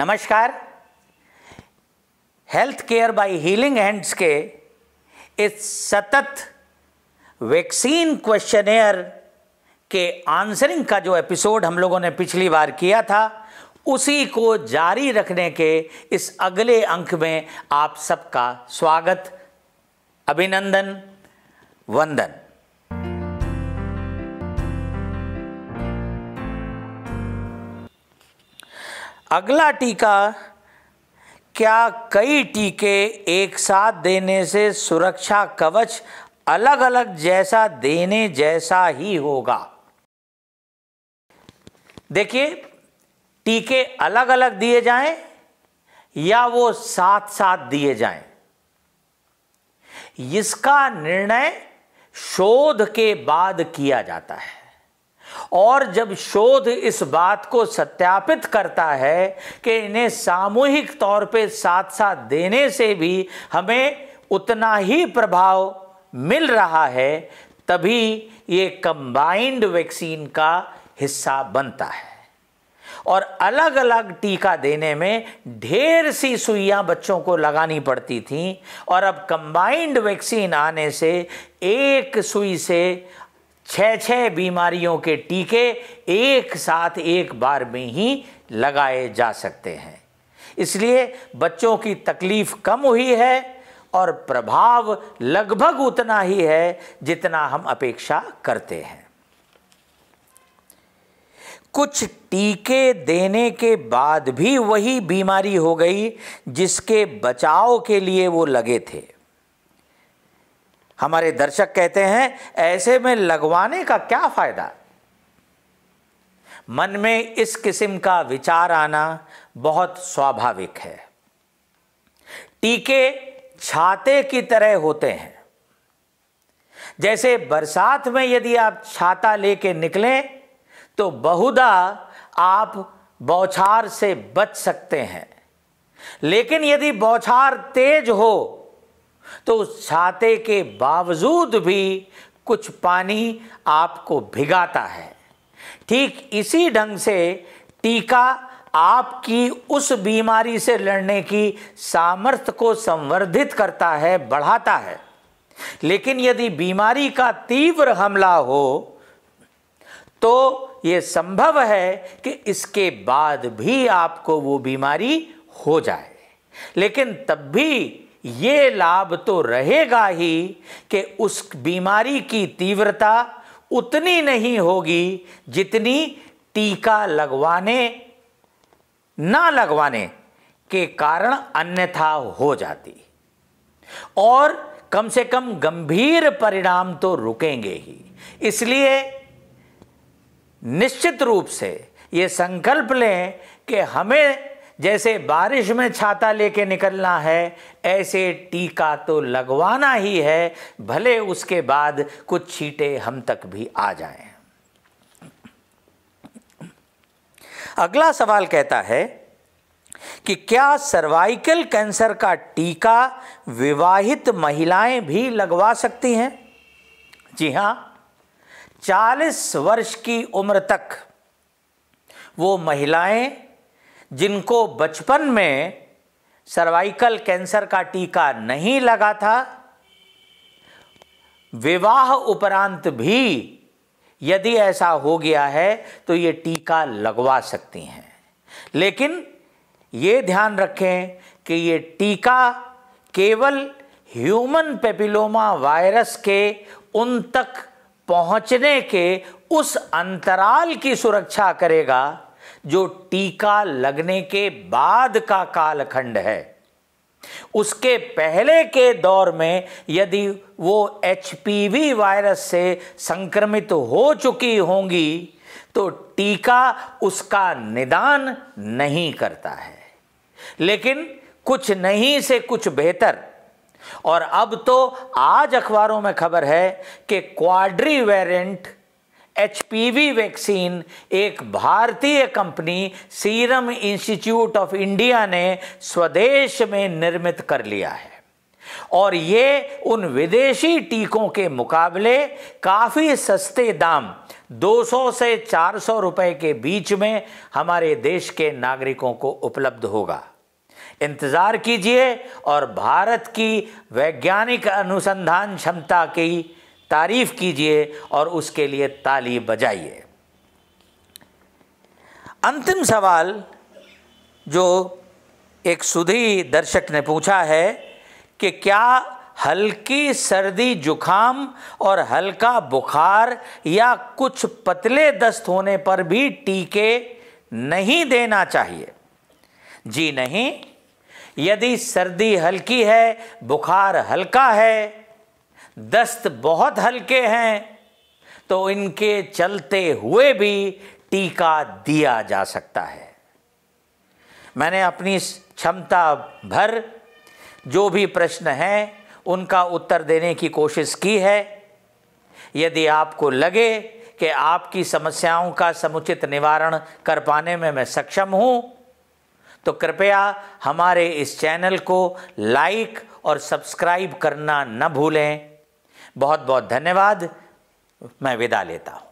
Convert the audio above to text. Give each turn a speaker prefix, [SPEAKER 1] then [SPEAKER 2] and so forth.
[SPEAKER 1] नमस्कार health care by healing hands के इस सतत वैक्सीन क्वेश्चनेयर के आंसरिंग का जो एपिसोड हम लोगों ने पिछली बार किया था उसी को जारी रखने के इस अगले अंक में आप सबका स्वागत अभिनंदन वंदन अगला टीका क्या कई टीके एक साथ देने से सुरक्षा कवच अलग अलग जैसा देने जैसा ही होगा देखिए टीके अलग अलग दिए जाएं या वो साथ साथ दिए जाएं इसका निर्णय शोध के बाद किया जाता है और जब शोध इस बात को सत्यापित करता है कि इन्हें सामूहिक तौर पे साथ साथ देने से भी हमें उतना ही प्रभाव मिल रहा है तभी ये कंबाइंड वैक्सीन का हिस्सा बनता है और अलग अलग टीका देने में ढेर सी सुइयां बच्चों को लगानी पड़ती थीं और अब कंबाइंड वैक्सीन आने से एक सुई से छः छः बीमारियों के टीके एक साथ एक बार में ही लगाए जा सकते हैं इसलिए बच्चों की तकलीफ कम हुई है और प्रभाव लगभग उतना ही है जितना हम अपेक्षा करते हैं कुछ टीके देने के बाद भी वही बीमारी हो गई जिसके बचाव के लिए वो लगे थे हमारे दर्शक कहते हैं ऐसे में लगवाने का क्या फायदा मन में इस किस्म का विचार आना बहुत स्वाभाविक है टीके छाते की तरह होते हैं जैसे बरसात में यदि आप छाता लेके निकलें तो बहुधा आप बौछार से बच सकते हैं लेकिन यदि बौछार तेज हो तो उस छाते के बावजूद भी कुछ पानी आपको भिगाता है ठीक इसी ढंग से टीका आपकी उस बीमारी से लड़ने की सामर्थ्य को संवर्धित करता है बढ़ाता है लेकिन यदि बीमारी का तीव्र हमला हो तो ये संभव है कि इसके बाद भी आपको वो बीमारी हो जाए लेकिन तब भी ये लाभ तो रहेगा ही कि उस बीमारी की तीव्रता उतनी नहीं होगी जितनी टीका लगवाने ना लगवाने के कारण अन्यथा हो जाती और कम से कम गंभीर परिणाम तो रुकेंगे ही इसलिए निश्चित रूप से ये संकल्प लें कि हमें जैसे बारिश में छाता लेके निकलना है ऐसे टीका तो लगवाना ही है भले उसके बाद कुछ छीटे हम तक भी आ जाएं अगला सवाल कहता है कि क्या सर्वाइकल कैंसर का टीका विवाहित महिलाएं भी लगवा सकती हैं जी हां 40 वर्ष की उम्र तक वो महिलाएं जिनको बचपन में सर्वाइकल कैंसर का टीका नहीं लगा था विवाह उपरांत भी यदि ऐसा हो गया है तो ये टीका लगवा सकती हैं लेकिन ये ध्यान रखें कि ये टीका केवल ह्यूमन पेपिलोमा वायरस के उन तक पहुंचने के उस अंतराल की सुरक्षा करेगा जो टीका लगने के बाद का कालखंड है उसके पहले के दौर में यदि वो एच वायरस से संक्रमित हो चुकी होंगी तो टीका उसका निदान नहीं करता है लेकिन कुछ नहीं से कुछ बेहतर और अब तो आज अखबारों में खबर है कि क्वाड्री वेरिएंट एचपीवी वैक्सीन एक भारतीय company serum institute of India ने स्वदेश में निर्मित कर लिया है और ये उन विदेशी टीकों के मुकाबले काफ़ी सस्ते दाम 200 से 400 रुपए के बीच में हमारे देश के नागरिकों को उपलब्ध होगा इंतज़ार कीजिए और भारत की वैज्ञानिक अनुसंधान क्षमता की तारीफ कीजिए और उसके लिए ताली बजाइए अंतिम सवाल जो एक सुधी दर्शक ने पूछा है कि क्या हल्की सर्दी जुखाम और हल्का बुखार या कुछ पतले दस्त होने पर भी टीके नहीं देना चाहिए जी नहीं यदि सर्दी हल्की है बुखार हल्का है दस्त बहुत हल्के हैं तो इनके चलते हुए भी टीका दिया जा सकता है मैंने अपनी क्षमता भर जो भी प्रश्न हैं उनका उत्तर देने की कोशिश की है यदि आपको लगे कि आपकी समस्याओं का समुचित निवारण कर पाने में मैं सक्षम हूँ तो कृपया हमारे इस चैनल को लाइक और सब्सक्राइब करना न भूलें बहुत बहुत धन्यवाद मैं विदा लेता हूँ